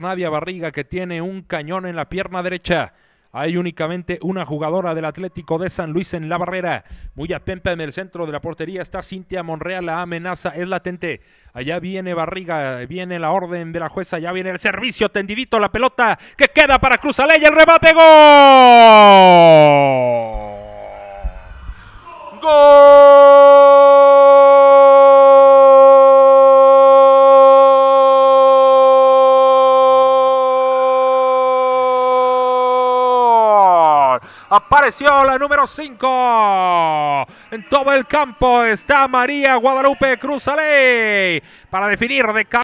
Nadia Barriga que tiene un cañón en la pierna derecha. Hay únicamente una jugadora del Atlético de San Luis en la barrera. Muy atenta en el centro de la portería está Cintia Monreal. La amenaza es latente. Allá viene Barriga, viene la orden de la jueza, ya viene el servicio tendidito, la pelota que queda para Cruz el remate gol. Gol. Apareció la número 5. En todo el campo está María Guadalupe Cruzaley para definir de